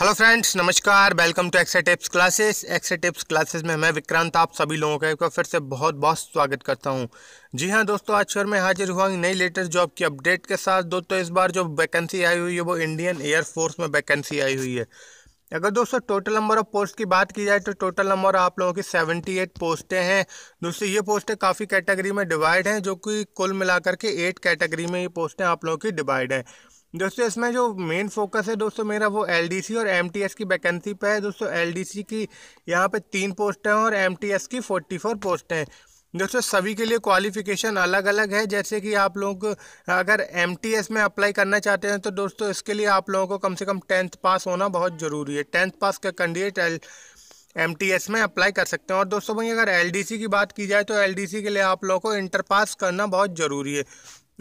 hello friends नमस्कार welcome to Exa tips classes Exa tips classes में मैं विक्रांत आप सभी लोगों का एक बार फिर से बहुत बहुत स्वागत करता हूं जी हां दोस्तों आज फिर मैं हाजिर हुआ नई लेटेस्ट जॉब की अपडेट के साथ दोस्तों इस बार जो वैकेंसी आई हुई है वो इंडियन एयरफोर्स में वैकेंसी आई हुई है अगर दोस्तों टोटल नंबर ऑफ पोस्ट की बात की जाए तो टोटल नंबर आप लोगों की सेवेंटी एट पोस्टें हैं दोस्तों ये पोस्टें काफ़ी कैटेगरी में डिवाइड हैं जो कि कुल मिलाकर के एट कैटेगरी में ये पोस्टें आप लोगों की डिवाइड हैं दोस्तों इसमें जो मेन फोकस है दोस्तों मेरा वो एलडीसी और एमटीएस की वैकेंसी पर है दोस्तों एलडीसी की यहाँ पे तीन पोस्ट हैं और एमटीएस की फोर्टी फोर पोस्ट हैं दोस्तों सभी के लिए क्वालिफिकेशन अलग अलग है जैसे कि आप लोग अगर एम में अप्लाई करना चाहते हैं तो दोस्तों इसके लिए आप लोगों को कम से कम टेंथ पास होना बहुत ज़रूरी है टेंथ पास का कैंडिडेट एल एम में अप्लाई कर सकते हैं और दोस्तों भाई अगर एल की बात की जाए तो एल के लिए आप लोगों को इंटर पास करना बहुत ज़रूरी है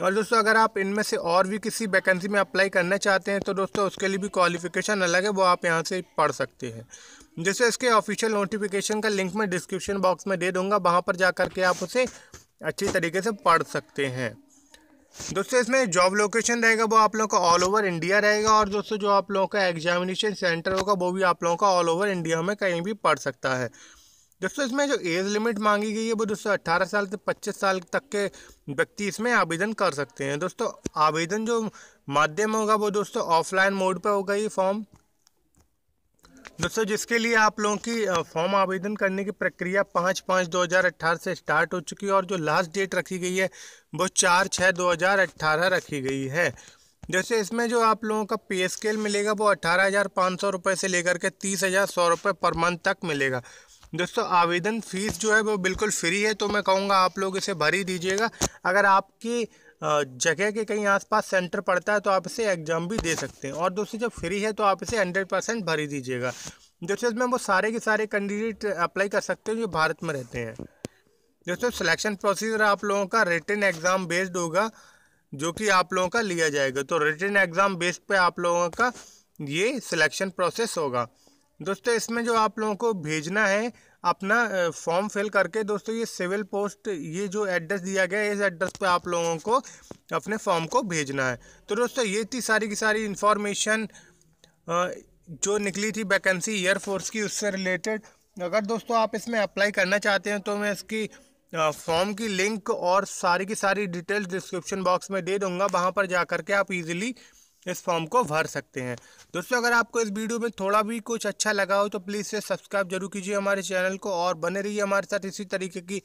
और दोस्तों अगर आप इनमें से और भी किसी वैकेंसी में अप्लाई करना चाहते हैं तो दोस्तों उसके लिए भी क्वालिफिकेशन अलग है वो आप यहाँ से पढ़ सकते हैं जैसे इसके ऑफिशियल नोटिफिकेशन का लिंक मैं डिस्क्रिप्शन बॉक्स में दे दूँगा वहाँ पर जा के आप उसे अच्छी तरीके से पढ़ सकते हैं दोस्तों इसमें जॉब लोकेशन रहेगा वो आप लोगों का ऑल ओवर इंडिया रहेगा और दोस्तों जो आप लोगों का एग्जामिनेशन सेंटर होगा वो भी आप लोगों का ऑल ओवर इंडिया में कहीं भी पढ़ सकता है दोस्तों इसमें जो एज लिमिट मांगी गई है वो दोस्तों अट्ठारह साल से पच्चीस साल तक के व्यक्ति इसमें आवेदन कर सकते हैं दोस्तों आवेदन जो माध्यम होगा वो दोस्तों ऑफलाइन मोड पर होगा ये फॉर्म दोस्तों जिसके लिए आप लोगों की फॉर्म आवेदन करने की प्रक्रिया पाँच पाँच दो हज़ार अट्ठारह से स्टार्ट हो चुकी है और जो लास्ट डेट रखी गई है वो चार छः दो हज़ार अट्ठारह रखी गई है जैसे इसमें जो आप लोगों का पे स्केल मिलेगा वो अट्ठारह हज़ार पाँच सौ रुपये से लेकर के तीस हज़ार सौ रुपये पर मंथ तक मिलेगा दोस्तों आवेदन फ़ीस जो है वो बिल्कुल फ्री है तो मैं कहूँगा आप लोग इसे भर ही दीजिएगा अगर आपकी जगह के कहीं आसपास सेंटर पड़ता है तो आप इसे एग्ज़ाम भी दे सकते हैं और दोस्तों जब फ्री है तो आप इसे हंड्रेड परसेंट भर ही दीजिएगा दोस्तों इसमें वो सारे के सारे कैंडिडेट अप्लाई कर सकते हैं जो भारत में रहते हैं दोस्तों सिलेक्शन प्रोसीजर आप लोगों का रिटर्न एग्ज़ाम बेस्ड होगा जो कि आप लोगों का लिया जाएगा तो रिटर्न एग्ज़ाम बेस्ड पर आप लोगों का ये सिलेक्शन प्रोसेस होगा दोस्तों इसमें जो आप लोगों को भेजना है अपना फॉर्म फिल करके दोस्तों ये सिविल पोस्ट ये जो एड्रेस दिया गया है इस एड्रेस पे आप लोगों को अपने फॉर्म को भेजना है तो दोस्तों ये थी सारी की सारी इन्फॉर्मेशन जो निकली थी वैकेंसी एयरफोर्स की उससे रिलेटेड अगर दोस्तों आप इसमें अप्लाई करना चाहते हैं तो मैं इसकी फॉर्म की लिंक और सारी की सारी डिटेल्स डिस्क्रिप्शन बॉक्स में दे दूँगा वहाँ पर जा के आप ईजिली इस फॉर्म को भर सकते हैं दोस्तों अगर आपको इस वीडियो में थोड़ा भी कुछ अच्छा लगा हो तो प्लीज़ से सब्सक्राइब जरूर कीजिए हमारे चैनल को और बने रहिए हमारे साथ इसी तरीके की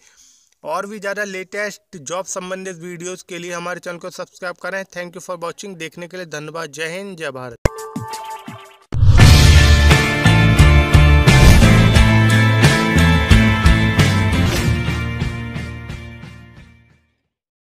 और भी ज़्यादा लेटेस्ट जॉब संबंधित वीडियोज़ के लिए हमारे चैनल को सब्सक्राइब करें थैंक यू फॉर वॉचिंग देखने के लिए धन्यवाद जय हिंद जय भारत